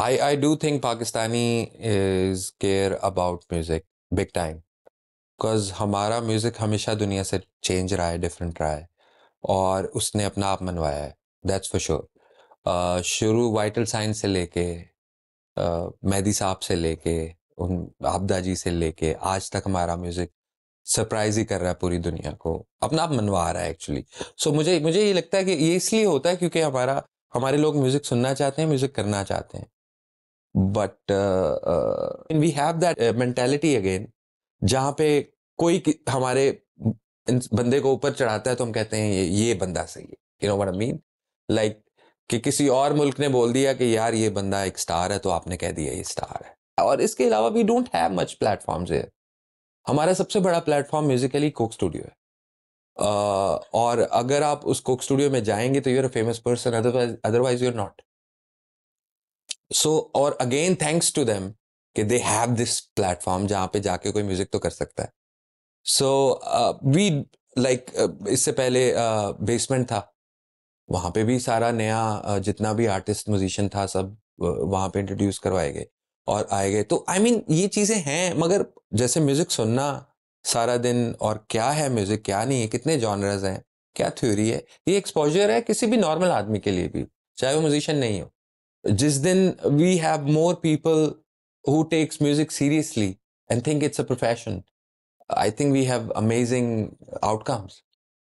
I I do think Pakistani is care about music big time because हमारा music हमेशा दुनिया से चेंज रहा है डिफरेंट रहा है और उसने अपना आप मनवाया है दैट्स फॉर श्योर शुरू वाइटल साइंस से लेके मेहदी साहब से लेके उन आपदा जी से लेके आज तक हमारा म्यूज़िक सरप्राइज ही कर रहा है पूरी दुनिया को अपना आप मनवा रहा है एक्चुअली सो so, मुझे मुझे ये लगता है कि ये इसलिए होता है क्योंकि हमारा हमारे लोग म्यूज़िक सुनना चाहते हैं म्यूज़िक करना चाहते हैं but we have that mentality again जहाँ पे कोई हमारे बंदे को ऊपर चढ़ाता है तो हम कहते हैं ये ये बंदा सही है you know what I mean like कि किसी और मुल्क ने बोल दिया कि यार ये बंदा एक स्टार है तो आपने कह दिया ये स्टार है और इसके अलावा we don't have much platforms here हमारा सबसे बड़ा प्लेटफॉर्म म्यूजिकली कोक स्टूडियो है uh, और अगर आप उस कोक स्टूडियो में जाएंगे तो you're a famous person otherwise otherwise you're not so और अगेन थैंक्स टू देम कि दे हैव दिस प्लेटफॉर्म जहाँ पे जाके कोई म्यूजिक तो कर सकता है सो वी लाइक इससे पहले बेसमेंट uh, था वहाँ पे भी सारा नया uh, जितना भी आर्टिस्ट म्यूजिशियन था सब uh, वहाँ पे इंट्रोड्यूस करवाए गए और आए गए तो आई I मीन mean, ये चीज़ें हैं मगर जैसे म्यूज़िक सुनना सारा दिन और क्या है म्यूज़िक क्या नहीं है कितने जॉनरस हैं क्या थ्योरी है ये एक्सपोजर है किसी भी नॉर्मल आदमी के लिए भी चाहे वो म्यूजिशियन नहीं हो जिस दिन we have more people who takes music seriously and think it's a profession I think we have amazing outcomes